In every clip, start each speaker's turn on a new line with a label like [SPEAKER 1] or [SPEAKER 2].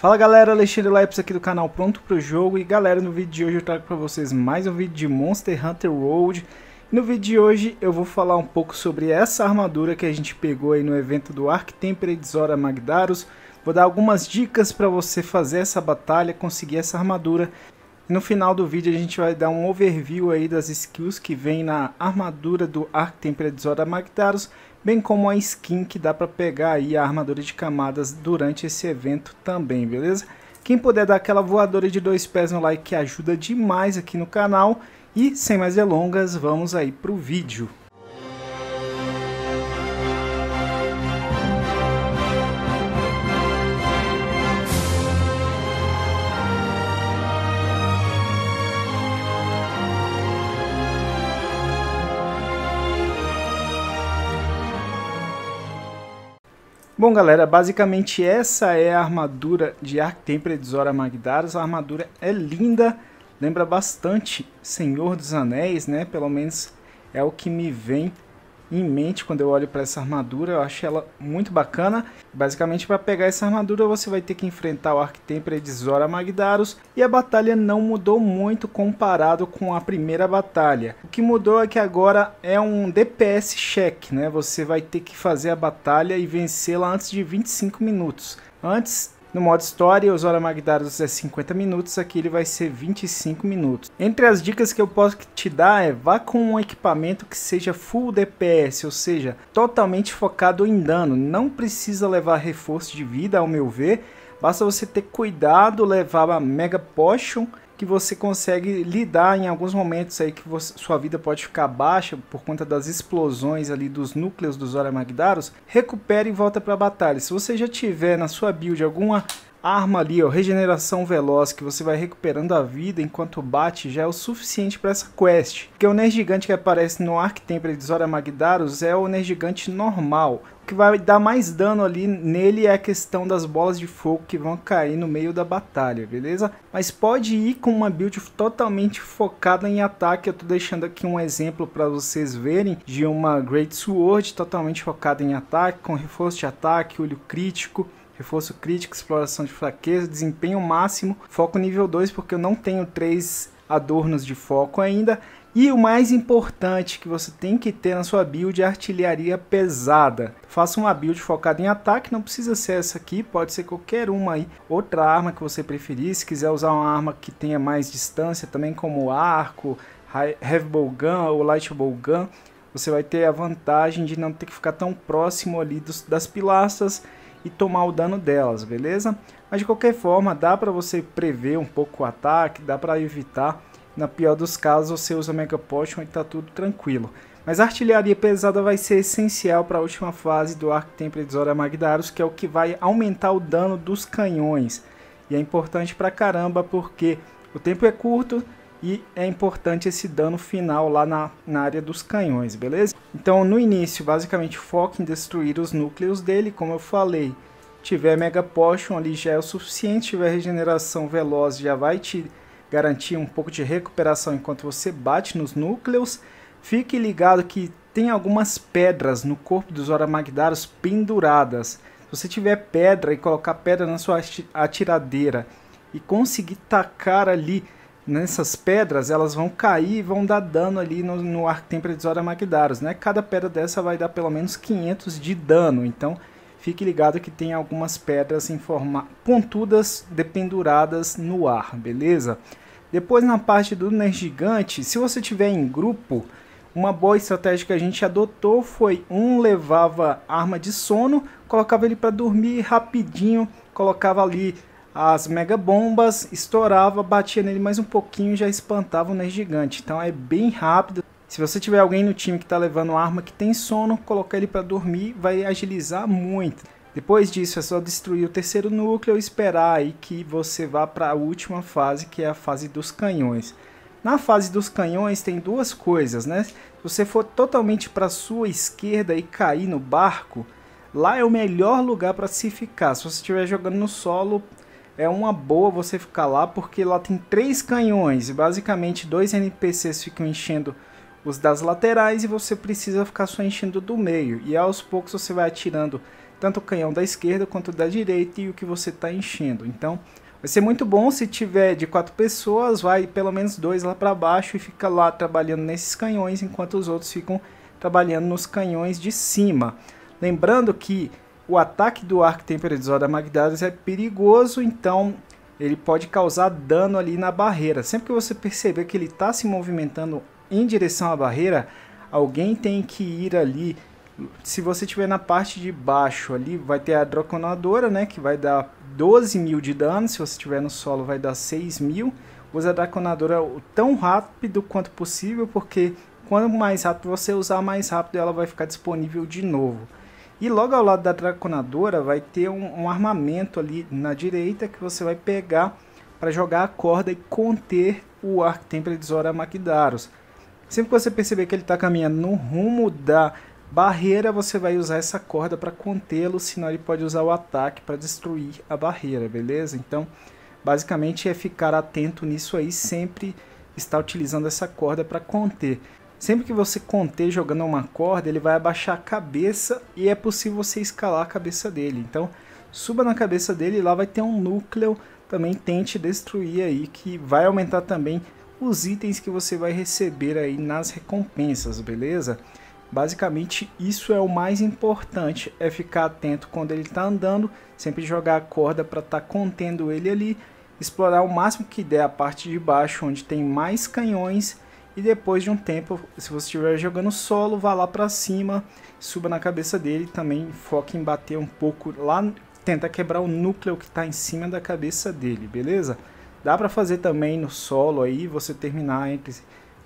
[SPEAKER 1] Fala galera, Alexandre Lopes aqui do canal Pronto Pro Jogo e galera, no vídeo de hoje eu trago para vocês mais um vídeo de Monster Hunter World no vídeo de hoje eu vou falar um pouco sobre essa armadura que a gente pegou aí no evento do Arc Tempered Zora Magdaros. vou dar algumas dicas para você fazer essa batalha, conseguir essa armadura e no final do vídeo a gente vai dar um overview aí das skills que vem na armadura do Arc Tempered Zora Magdaros bem como a skin que dá para pegar aí a armadura de camadas durante esse evento também, beleza? Quem puder dar aquela voadora de dois pés no like que ajuda demais aqui no canal e sem mais delongas, vamos aí pro vídeo. Bom, galera, basicamente essa é a armadura de Arctempre de Zora Magdaros. A armadura é linda, lembra bastante Senhor dos Anéis, né? Pelo menos é o que me vem em mente quando eu olho para essa armadura. Eu acho ela muito bacana. Basicamente, para pegar essa armadura, você vai ter que enfrentar o Arquitempre de Zora Magdaros. E a batalha não mudou muito comparado com a primeira batalha. O que mudou é que agora é um DPS check, né? Você vai ter que fazer a batalha e vencê-la antes de 25 minutos. Antes no modo história, os Hora Magdaros é 50 minutos, aqui ele vai ser 25 minutos. Entre as dicas que eu posso te dar é vá com um equipamento que seja full DPS, ou seja, totalmente focado em dano. Não precisa levar reforço de vida, ao meu ver. Basta você ter cuidado, levar a Mega Potion que você consegue lidar em alguns momentos aí que você, sua vida pode ficar baixa por conta das explosões ali dos núcleos dos Ora Magdaros, recupera e volta para a batalha. Se você já tiver na sua build alguma arma ali, ó, regeneração veloz, que você vai recuperando a vida enquanto bate, já é o suficiente para essa quest. Porque o Nerd Gigante que aparece no Arc Temple de Zora Magdaros é o Nerd Gigante normal. O que vai dar mais dano ali nele é a questão das bolas de fogo que vão cair no meio da batalha, beleza? Mas pode ir com uma build totalmente focada em ataque. Eu tô deixando aqui um exemplo para vocês verem de uma Great Sword totalmente focada em ataque, com reforço de ataque, olho crítico reforço crítico, exploração de fraqueza, desempenho máximo, foco nível 2, porque eu não tenho três adornos de foco ainda. E o mais importante que você tem que ter na sua build é artilharia pesada. Faça uma build focada em ataque, não precisa ser essa aqui, pode ser qualquer uma aí. Outra arma que você preferir, se quiser usar uma arma que tenha mais distância também, como arco, heavy bow gun ou light bow gun, você vai ter a vantagem de não ter que ficar tão próximo ali dos, das pilastras e tomar o dano delas, beleza? Mas de qualquer forma, dá para você prever um pouco o ataque, dá para evitar. Na pior dos casos, você usa Mega Potion e tá tudo tranquilo. Mas a artilharia pesada vai ser essencial para a última fase do Arco Templo de Zora Magdarus, que é o que vai aumentar o dano dos canhões. E é importante pra caramba porque o tempo é curto, e é importante esse dano final lá na, na área dos canhões, beleza? Então no início, basicamente foque em destruir os núcleos dele, como eu falei. Tiver Mega Potion ali já é o suficiente, tiver regeneração veloz já vai te garantir um pouco de recuperação enquanto você bate nos núcleos. Fique ligado que tem algumas pedras no corpo dos Oramagdaros penduradas. Se você tiver pedra e colocar pedra na sua atiradeira e conseguir tacar ali nessas pedras elas vão cair e vão dar dano ali no, no arco temporizado Magdaros, né? Cada pedra dessa vai dar pelo menos 500 de dano, então fique ligado que tem algumas pedras em forma pontudas dependuradas no ar, beleza? Depois na parte do Nergigante, se você tiver em grupo, uma boa estratégia que a gente adotou foi um levava arma de sono, colocava ele para dormir rapidinho, colocava ali as mega bombas estourava, batia nele mais um pouquinho e já espantava o nerd Gigante. Então é bem rápido. Se você tiver alguém no time que está levando arma que tem sono, colocar ele para dormir vai agilizar muito. Depois disso é só destruir o terceiro núcleo e esperar aí que você vá para a última fase, que é a fase dos canhões. Na fase dos canhões tem duas coisas, né? Se você for totalmente para sua esquerda e cair no barco, lá é o melhor lugar para se ficar. Se você estiver jogando no solo, é uma boa você ficar lá porque lá tem três canhões e basicamente dois NPCs ficam enchendo os das laterais e você precisa ficar só enchendo do meio. E aos poucos você vai atirando tanto o canhão da esquerda quanto da direita e o que você está enchendo. Então vai ser muito bom se tiver de quatro pessoas, vai pelo menos dois lá para baixo e fica lá trabalhando nesses canhões enquanto os outros ficam trabalhando nos canhões de cima. Lembrando que o ataque do arco temporizado da Magdalis é perigoso, então ele pode causar dano ali na barreira. Sempre que você perceber que ele está se movimentando em direção à barreira, alguém tem que ir ali. Se você estiver na parte de baixo ali, vai ter a Draconadora, né? Que vai dar 12 mil de dano. Se você estiver no solo, vai dar 6 mil. Usa a Draconadora tão rápido quanto possível, porque quanto mais rápido você usar, mais rápido ela vai ficar disponível de novo. E logo ao lado da Draconadora vai ter um, um armamento ali na direita que você vai pegar para jogar a corda e conter o Arctemplar de Zora Maquidaros. Sempre que você perceber que ele está caminhando no rumo da barreira, você vai usar essa corda para contê-lo, senão ele pode usar o ataque para destruir a barreira, beleza? Então, basicamente é ficar atento nisso aí, sempre estar utilizando essa corda para conter. Sempre que você conter jogando uma corda, ele vai abaixar a cabeça e é possível você escalar a cabeça dele. Então, suba na cabeça dele e lá vai ter um núcleo. Também tente destruir aí, que vai aumentar também os itens que você vai receber aí nas recompensas, beleza? Basicamente, isso é o mais importante, é ficar atento quando ele está andando, sempre jogar a corda para estar tá contendo ele ali, explorar o máximo que der a parte de baixo, onde tem mais canhões, e depois de um tempo, se você estiver jogando solo, vá lá para cima, suba na cabeça dele, também foque em bater um pouco lá, tenta quebrar o núcleo que está em cima da cabeça dele, beleza? Dá para fazer também no solo aí, você terminar entre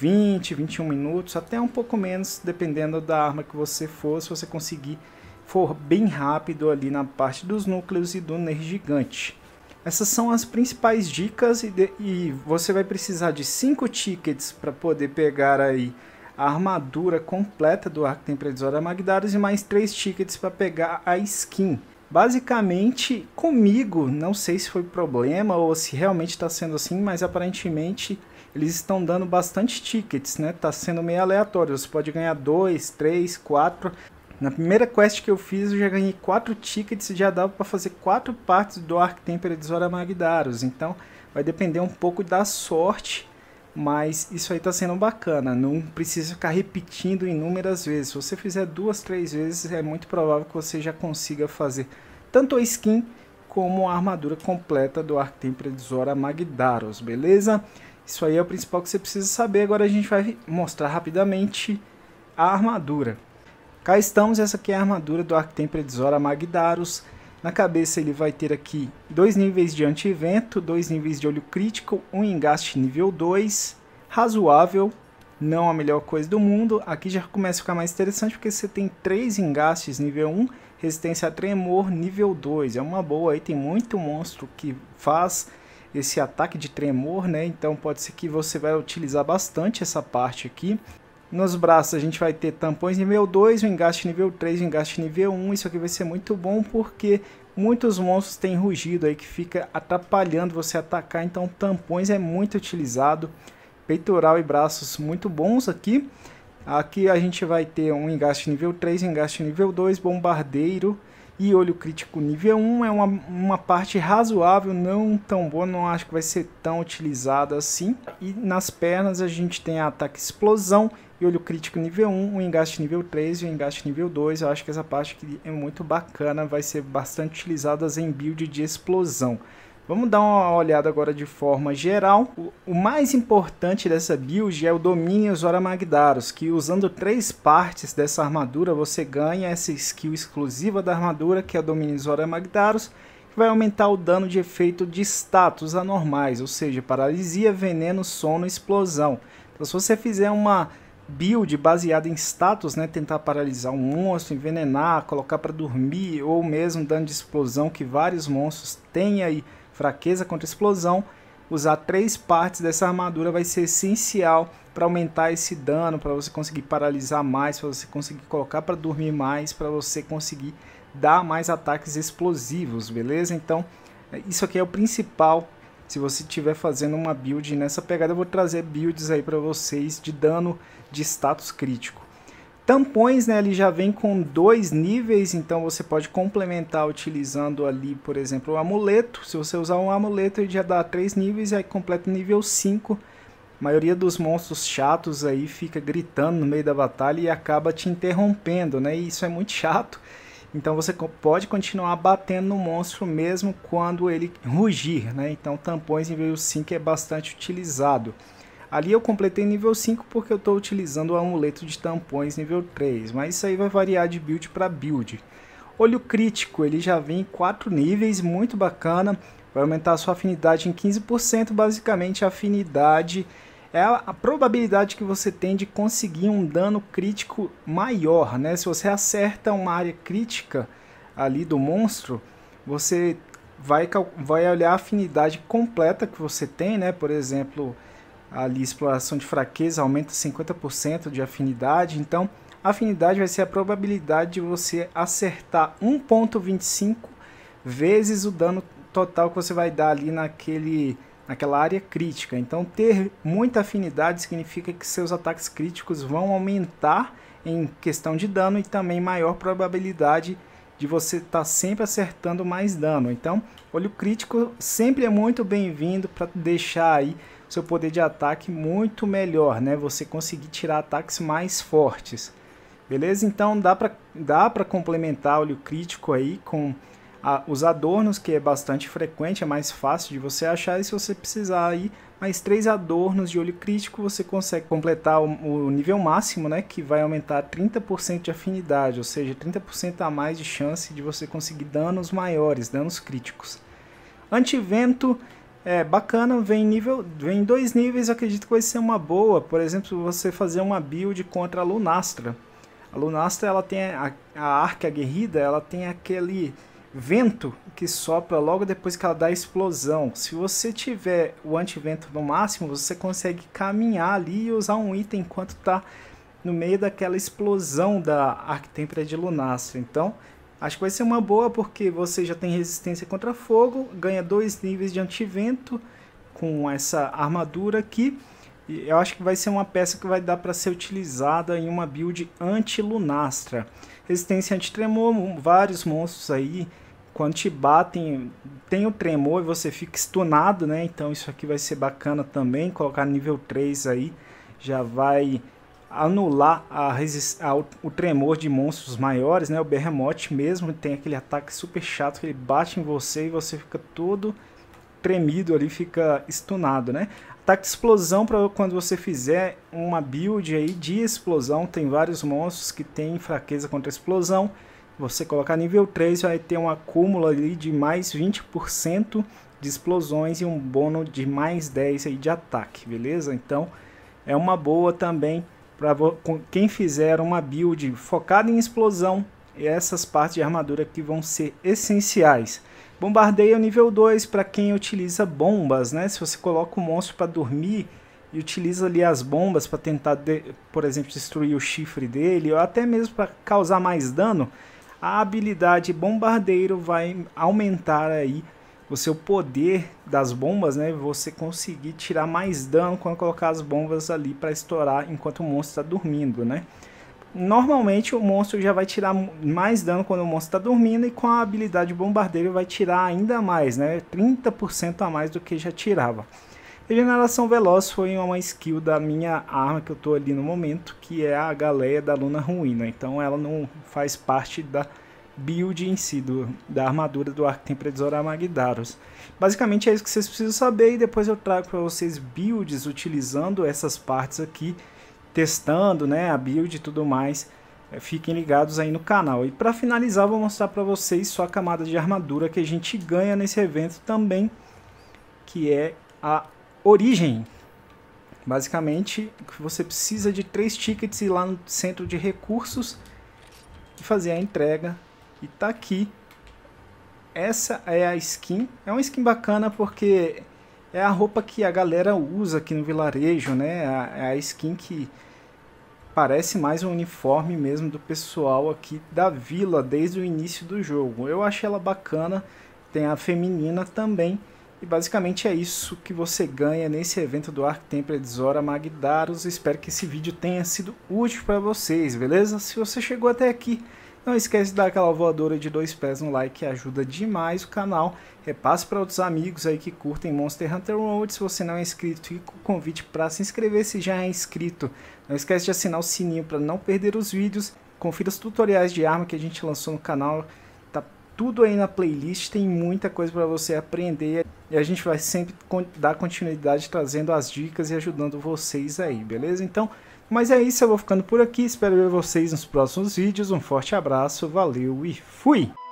[SPEAKER 1] 20, 21 minutos, até um pouco menos, dependendo da arma que você for, se você conseguir for bem rápido ali na parte dos núcleos e do ner gigante. Essas são as principais dicas e, de, e você vai precisar de cinco tickets para poder pegar aí a armadura completa do arco temporizador Magdaros e mais três tickets para pegar a skin. Basicamente, comigo, não sei se foi problema ou se realmente está sendo assim, mas aparentemente eles estão dando bastante tickets, né? Tá sendo meio aleatório. Você pode ganhar dois, três, quatro. Na primeira quest que eu fiz, eu já ganhei quatro tickets e já dava para fazer quatro partes do Arc Tempera de Zora Magdaros. Então, vai depender um pouco da sorte, mas isso aí está sendo bacana. Não precisa ficar repetindo inúmeras vezes. Se você fizer duas, três vezes, é muito provável que você já consiga fazer tanto a skin como a armadura completa do Arc Tempera de Zora Magdaros, beleza? Isso aí é o principal que você precisa saber. Agora a gente vai mostrar rapidamente a armadura. Cá estamos, essa aqui é a armadura do Arctem Zora Magdaros. Na cabeça ele vai ter aqui dois níveis de antivento, dois níveis de olho crítico, um engaste nível 2, razoável, não a melhor coisa do mundo. Aqui já começa a ficar mais interessante porque você tem três engastes nível 1, resistência a tremor nível 2. É uma boa aí, tem muito monstro que faz esse ataque de tremor, né? Então pode ser que você vai utilizar bastante essa parte aqui. Nos braços a gente vai ter tampões nível 2, o engaste nível 3, o engaste nível 1. Isso aqui vai ser muito bom porque muitos monstros têm rugido aí que fica atrapalhando você atacar. Então tampões é muito utilizado. Peitoral e braços muito bons aqui. Aqui a gente vai ter um engaste nível 3, engaste nível 2, bombardeiro e olho crítico nível 1. É uma, uma parte razoável, não tão boa, não acho que vai ser tão utilizada assim. E nas pernas a gente tem ataque explosão olho crítico nível 1, o engaste nível 3 e o engaste nível 2. Eu acho que essa parte aqui é muito bacana, vai ser bastante utilizada em build de explosão. Vamos dar uma olhada agora de forma geral. O, o mais importante dessa build é o domínio Zora Magdaros, que usando três partes dessa armadura você ganha essa skill exclusiva da armadura, que é o domínio Zora Magdaros, que vai aumentar o dano de efeito de status anormais, ou seja, paralisia, veneno, sono, explosão. Então se você fizer uma build baseada em status, né, tentar paralisar um monstro, envenenar, colocar para dormir ou mesmo dano de explosão que vários monstros têm aí fraqueza contra explosão, usar três partes dessa armadura vai ser essencial para aumentar esse dano, para você conseguir paralisar mais, para você conseguir colocar para dormir mais, para você conseguir dar mais ataques explosivos, beleza? Então, isso aqui é o principal se você estiver fazendo uma build nessa pegada, eu vou trazer builds aí para vocês de dano de status crítico. Tampões, né, ele já vem com dois níveis, então você pode complementar utilizando ali, por exemplo, o amuleto. Se você usar um amuleto, ele já dá três níveis e aí completa o nível 5. A maioria dos monstros chatos aí fica gritando no meio da batalha e acaba te interrompendo, né? E isso é muito chato. Então você pode continuar batendo no monstro mesmo quando ele rugir, né? Então tampões nível 5 é bastante utilizado. Ali eu completei nível 5 porque eu estou utilizando o amuleto de tampões nível 3, mas isso aí vai variar de build para build. Olho crítico, ele já vem em 4 níveis, muito bacana, vai aumentar a sua afinidade em 15%, basicamente a afinidade é a probabilidade que você tem de conseguir um dano crítico maior, né? Se você acerta uma área crítica ali do monstro, você vai, vai olhar a afinidade completa que você tem, né? Por exemplo, ali exploração de fraqueza aumenta 50% de afinidade, então a afinidade vai ser a probabilidade de você acertar 1.25 vezes o dano total que você vai dar ali naquele naquela área crítica. Então, ter muita afinidade significa que seus ataques críticos vão aumentar em questão de dano e também maior probabilidade de você estar tá sempre acertando mais dano. Então, olho crítico sempre é muito bem-vindo para deixar aí seu poder de ataque muito melhor, né? Você conseguir tirar ataques mais fortes. Beleza? Então dá para dá para complementar olho crítico aí com os adornos, que é bastante frequente, é mais fácil de você achar, e se você precisar aí mais três adornos de olho crítico, você consegue completar o, o nível máximo, né, que vai aumentar 30% de afinidade, ou seja, 30% a mais de chance de você conseguir danos maiores, danos críticos. Antivento é bacana, vem nível, vem em dois níveis, acredito que vai ser uma boa, por exemplo, você fazer uma build contra a Lunastra. A Lunastra, ela tem a, a arca aguerrida, ela tem aquele vento que sopra logo depois que ela dá a explosão. Se você tiver o antivento no máximo, você consegue caminhar ali e usar um item enquanto está no meio daquela explosão da Arquitêmpera de Lunastra. Então, acho que vai ser uma boa porque você já tem resistência contra fogo, ganha dois níveis de antivento com essa armadura aqui. E eu acho que vai ser uma peça que vai dar para ser utilizada em uma build anti-Lunastra. Resistência anti-tremor, vários monstros aí quando te batem, tem o tremor e você fica estunado, né? Então isso aqui vai ser bacana também, colocar nível 3 aí, já vai anular a a, o tremor de monstros maiores, né? O Behemoth mesmo tem aquele ataque super chato que ele bate em você e você fica todo tremido ali, fica estunado, né? Ataque de explosão para quando você fizer uma build aí de explosão, tem vários monstros que tem fraqueza contra explosão você colocar nível 3 vai ter um acúmulo ali de mais 20% de explosões e um bônus de mais 10 aí de ataque, beleza? Então é uma boa também para quem fizer uma build focada em explosão, essas partes de armadura que vão ser essenciais. Bombardeio nível 2 para quem utiliza bombas, né? Se você coloca o um monstro para dormir e utiliza ali as bombas para tentar, por exemplo, destruir o chifre dele ou até mesmo para causar mais dano, a habilidade bombardeiro vai aumentar aí o seu poder das bombas, né? Você conseguir tirar mais dano quando colocar as bombas ali para estourar enquanto o monstro está dormindo, né? Normalmente o monstro já vai tirar mais dano quando o monstro está dormindo e com a habilidade bombardeiro vai tirar ainda mais, né? 30% a mais do que já tirava. É Regeneração Veloz foi uma skill da minha arma que eu estou ali no momento, que é a Galéia da Luna Ruína. Né? Então ela não faz parte da build em si, do, da armadura do Arco Tempredizor Amagdaros. Basicamente é isso que vocês precisam saber e depois eu trago para vocês builds utilizando essas partes aqui, testando né, a build e tudo mais. É, fiquem ligados aí no canal. E para finalizar, vou mostrar para vocês só a camada de armadura que a gente ganha nesse evento também, que é a origem. Basicamente, você precisa de três tickets ir lá no centro de recursos e fazer a entrega. E tá aqui. Essa é a skin. É uma skin bacana porque é a roupa que a galera usa aqui no vilarejo, né? É a é skin que parece mais um uniforme mesmo do pessoal aqui da vila desde o início do jogo. Eu achei ela bacana. Tem a feminina também e basicamente é isso que você ganha nesse evento do Arc de Zora Magdaros. Espero que esse vídeo tenha sido útil para vocês, beleza? Se você chegou até aqui, não esquece de dar aquela voadora de dois pés no like, ajuda demais o canal. Repasse para outros amigos aí que curtem Monster Hunter World. Se você não é inscrito, fica o convite para se inscrever se já é inscrito. Não esquece de assinar o sininho para não perder os vídeos. Confira os tutoriais de arma que a gente lançou no canal tudo aí na playlist, tem muita coisa para você aprender e a gente vai sempre dar continuidade trazendo as dicas e ajudando vocês aí, beleza? Então, mas é isso, eu vou ficando por aqui, espero ver vocês nos próximos vídeos, um forte abraço, valeu e fui!